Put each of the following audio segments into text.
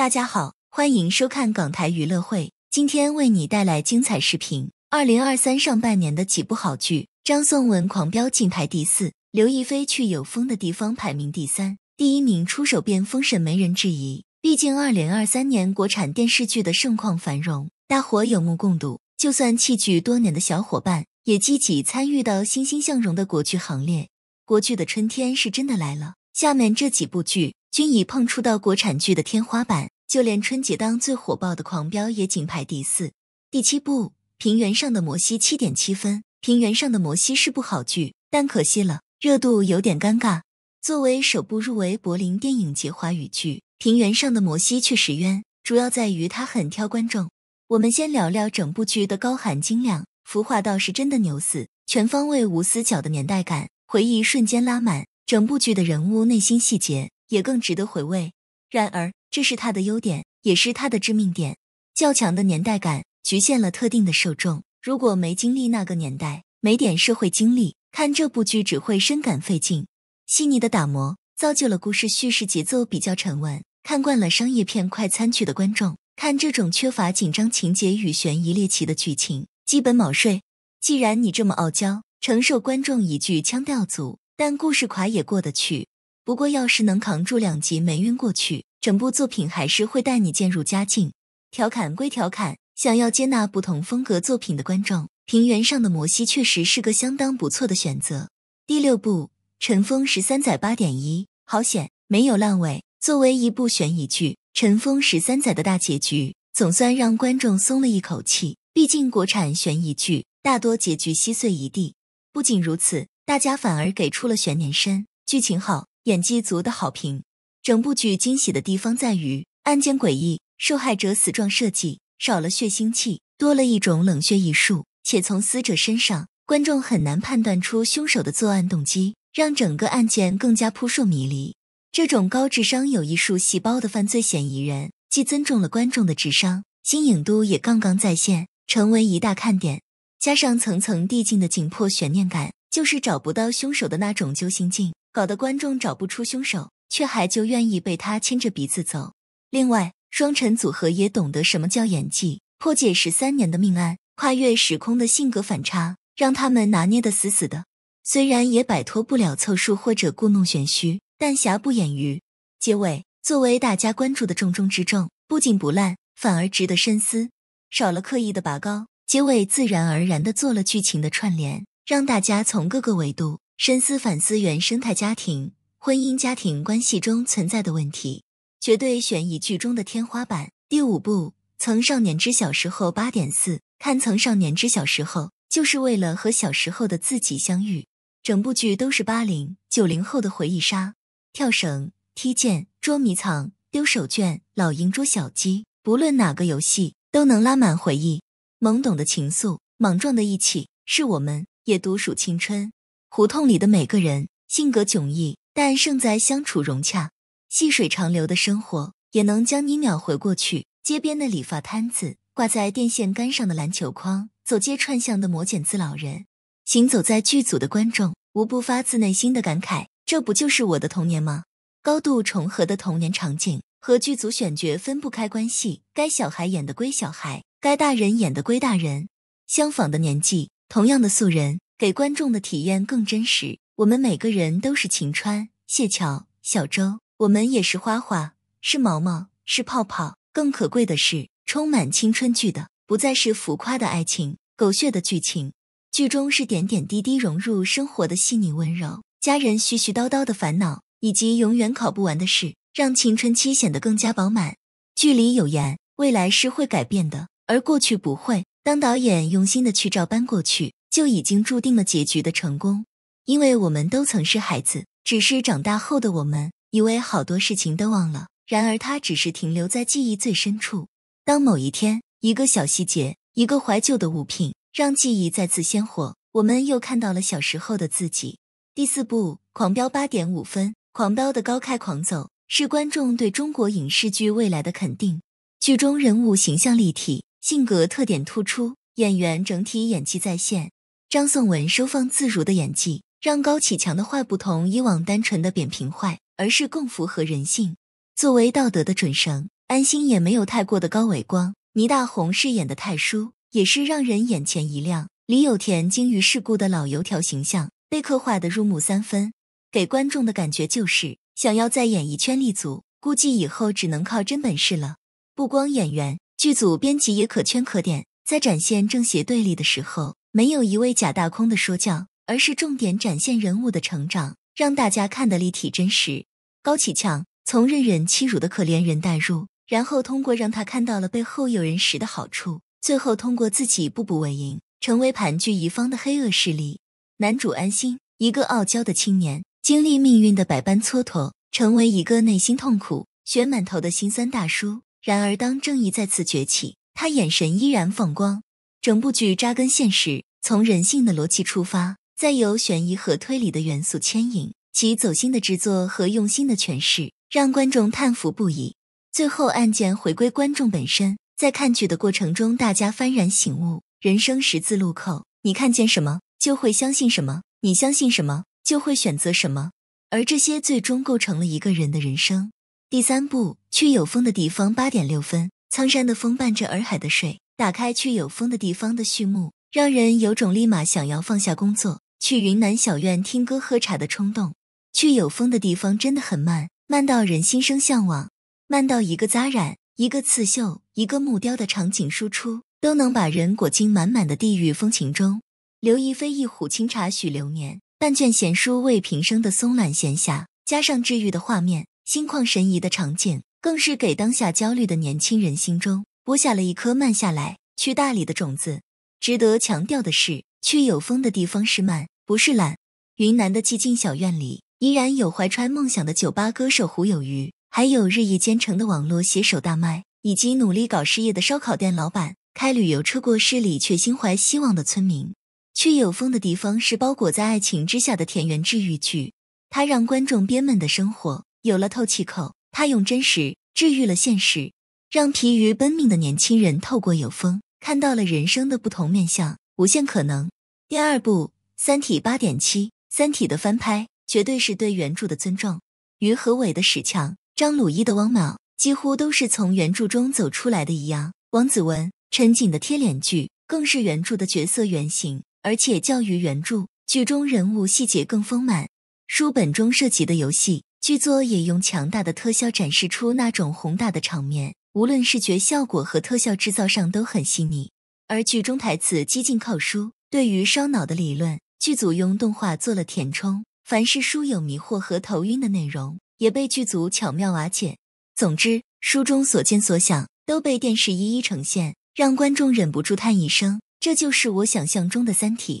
大家好，欢迎收看港台娱乐会，今天为你带来精彩视频：二零二三上半年的几部好剧，张颂文狂飙竟排第四，刘亦菲去有风的地方排名第三。第一名出手变封神，没人质疑。毕竟二零二三年国产电视剧的盛况繁荣，大伙有目共睹。就算弃剧多年的小伙伴，也积极参与到欣欣向荣的国剧行列。国剧的春天是真的来了。下面这几部剧。均已碰触到国产剧的天花板，就连春节档最火爆的《狂飙》也仅排第四。第七部《平原上的摩西》七点七分，《平原上的摩西》是部好剧，但可惜了，热度有点尴尬。作为首部入围柏林电影节华语剧，《平原上的摩西》确实冤，主要在于它很挑观众。我们先聊聊整部剧的高含金量，服化倒是真的牛死，全方位无死角的年代感，回忆瞬间拉满。整部剧的人物内心细节。也更值得回味。然而，这是它的优点，也是它的致命点。较强的年代感局限了特定的受众。如果没经历那个年代，没点社会经历，看这部剧只会深感费劲。细腻的打磨造就了故事叙事节奏比较沉稳。看惯了商业片、快餐剧的观众，看这种缺乏紧张情节与悬疑猎奇的剧情，基本卯睡。既然你这么傲娇，承受观众一句腔调组，但故事垮也过得去。不过，要是能扛住两集没晕过去，整部作品还是会带你渐入佳境。调侃归调侃，想要接纳不同风格作品的观众，《平原上的摩西》确实是个相当不错的选择。第六部《尘封十三载》八点一，好险没有烂尾。作为一部悬疑剧，《尘封十三载》的大结局总算让观众松了一口气。毕竟国产悬疑剧大多结局稀碎一地。不仅如此，大家反而给出了悬念深、剧情好。演技足的好评，整部剧惊喜的地方在于案件诡异，受害者死状设计少了血腥气，多了一种冷血艺术，且从死者身上，观众很难判断出凶手的作案动机，让整个案件更加扑朔迷离。这种高智商有艺术细胞的犯罪嫌疑人，既尊重了观众的智商，新颖度也杠杠在线，成为一大看点。加上层层递进的紧迫悬念感，就是找不到凶手的那种揪心劲。搞得观众找不出凶手，却还就愿意被他牵着鼻子走。另外，双陈组合也懂得什么叫演技，破解十三年的命案，跨越时空的性格反差，让他们拿捏的死死的。虽然也摆脱不了凑数或者故弄玄虚，但瑕不掩瑜。结尾作为大家关注的重中之重，不仅不烂，反而值得深思。少了刻意的拔高，结尾自然而然的做了剧情的串联，让大家从各个维度。深思反思原生态家庭、婚姻、家庭关系中存在的问题，绝对悬疑剧中的天花板。第五部《曾少年之小时候》八点四，看《曾少年之小时候》就是为了和小时候的自己相遇。整部剧都是八零、九零后的回忆杀：跳绳、踢毽、捉迷藏、丢手绢、老鹰捉小鸡。不论哪个游戏都能拉满回忆，懵懂的情愫，莽撞的义气，是我们也独属青春。胡同里的每个人性格迥异，但胜在相处融洽。细水长流的生活也能将你秒回过去。街边的理发摊子，挂在电线杆上的篮球筐，走街串巷的磨剪子老人，行走在剧组的观众，无不发自内心的感慨：这不就是我的童年吗？高度重合的童年场景和剧组选角分不开关系。该小孩演的归小孩，该大人演的归大人。相仿的年纪，同样的素人。给观众的体验更真实。我们每个人都是晴川、谢桥、小周，我们也是花花，是毛毛，是泡泡。更可贵的是，充满青春剧的，不再是浮夸的爱情、狗血的剧情，剧中是点点滴滴融入生活的细腻温柔，家人絮絮叨叨的烦恼，以及永远考不完的事，让青春期显得更加饱满。剧里有言，未来是会改变的，而过去不会。当导演用心的去照搬过去。就已经注定了结局的成功，因为我们都曾是孩子，只是长大后的我们以为好多事情都忘了，然而它只是停留在记忆最深处。当某一天，一个小细节，一个怀旧的物品，让记忆再次鲜活，我们又看到了小时候的自己。第四部《狂飙》八点五分，《狂飙》的高开狂走是观众对中国影视剧未来的肯定。剧中人物形象立体，性格特点突出，演员整体演技在线。张颂文收放自如的演技，让高启强的坏不同以往单纯的扁平坏，而是更符合人性。作为道德的准绳，安心也没有太过的高伟光、倪大红饰演的太叔，也是让人眼前一亮。李有田精于世故的老油条形象被刻画的入木三分，给观众的感觉就是想要在演艺圈立足，估计以后只能靠真本事了。不光演员，剧组、编辑也可圈可点，在展现正邪对立的时候。没有一位假大空的说教，而是重点展现人物的成长，让大家看得立体真实。高启强从任人欺辱的可怜人带入，然后通过让他看到了背后有人时的好处，最后通过自己步步为营，成为盘踞一方的黑恶势力。男主安心，一个傲娇的青年，经历命运的百般蹉跎，成为一个内心痛苦、血满头的心酸大叔。然而，当正义再次崛起，他眼神依然放光。整部剧扎根现实，从人性的逻辑出发，再由悬疑和推理的元素牵引，其走心的制作和用心的诠释，让观众叹服不已。最后案件回归观众本身，在看剧的过程中，大家幡然醒悟：人生十字路口，你看见什么就会相信什么，你相信什么就会选择什么，而这些最终构成了一个人的人生。第三部《去有风的地方》，八点六分，苍山的风伴着洱海的水。打开去有风的地方的序幕，让人有种立马想要放下工作，去云南小院听歌喝茶的冲动。去有风的地方真的很慢，慢到人心生向往，慢到一个扎染、一个刺绣、一个木雕的场景输出，都能把人裹进满满的地域风情中。刘亦菲一壶清茶许流年，半卷闲书为平生的松懒闲暇，加上治愈的画面，心旷神怡的场景，更是给当下焦虑的年轻人心中。播下了一颗慢下来去大理的种子。值得强调的是，去有风的地方是慢，不是懒。云南的寂静小院里，依然有怀揣梦想的酒吧歌手胡有余，还有日夜兼程的网络写手大麦，以及努力搞事业的烧烤店老板，开旅游车过市里却心怀希望的村民。去有风的地方是包裹在爱情之下的田园治愈剧，它让观众憋闷的生活有了透气口，它用真实治愈了现实。让疲于奔命的年轻人透过有风看到了人生的不同面相，无限可能。第二部《三体》八点七，《三体》的翻拍绝对是对原著的尊重。于和伟的史强、张鲁一的汪淼，几乎都是从原著中走出来的一样。王子文、陈瑾的贴脸剧更是原著的角色原型，而且较于原著，剧中人物细节更丰满。书本中涉及的游戏，剧作也用强大的特效展示出那种宏大的场面。无论视觉效果和特效制造上都很细腻，而剧中台词几近靠书。对于烧脑的理论，剧组用动画做了填充。凡是书有迷惑和头晕的内容，也被剧组巧妙瓦解。总之，书中所见所想都被电视一一呈现，让观众忍不住叹一声：“这就是我想象中的《三体》。”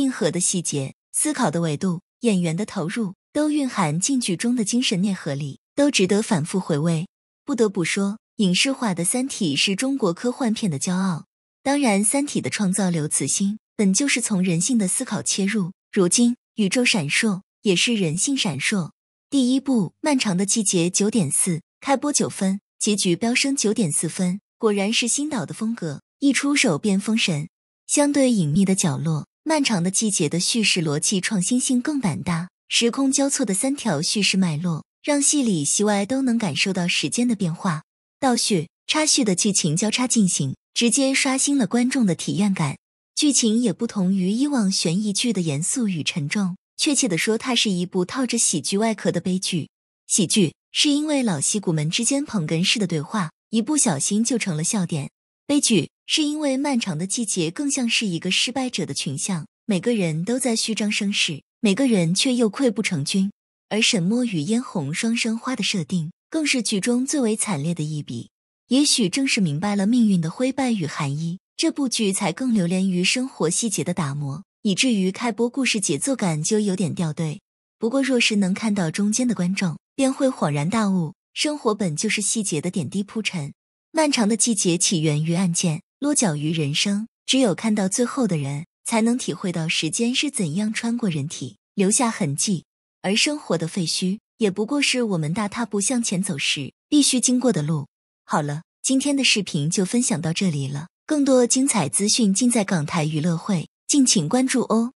硬核的细节、思考的维度、演员的投入，都蕴含进剧中的精神内核里，都值得反复回味。不得不说。影视化的《三体》是中国科幻片的骄傲。当然，《三体》的创造刘慈欣本就是从人性的思考切入，如今《宇宙闪烁》也是人性闪烁。第一部《漫长的季节》九点四，开播九分，结局飙升九点四分，果然是新导的风格，一出手便封神。相对隐秘的角落，《漫长的季节》的叙事逻辑创新性更胆大，时空交错的三条叙事脉络，让戏里戏外都能感受到时间的变化。倒叙、插叙的剧情交叉进行，直接刷新了观众的体验感。剧情也不同于以往悬疑剧的严肃与沉重，确切的说，它是一部套着喜剧外壳的悲剧。喜剧是因为老戏骨们之间捧哏式的对话，一不小心就成了笑点；悲剧是因为漫长的季节更像是一个失败者的群像，每个人都在虚张声势，每个人却又溃不成军。而沈墨与嫣红双生花的设定。更是剧中最为惨烈的一笔。也许正是明白了命运的灰败与寒意，这部剧才更流连于生活细节的打磨，以至于开播故事节奏感就有点掉队。不过，若是能看到中间的观众，便会恍然大悟：生活本就是细节的点滴铺陈，漫长的季节起源于案件，落脚于人生。只有看到最后的人，才能体会到时间是怎样穿过人体，留下痕迹，而生活的废墟。也不过是我们大踏步向前走时必须经过的路。好了，今天的视频就分享到这里了，更多精彩资讯尽在港台娱乐会，敬请关注哦。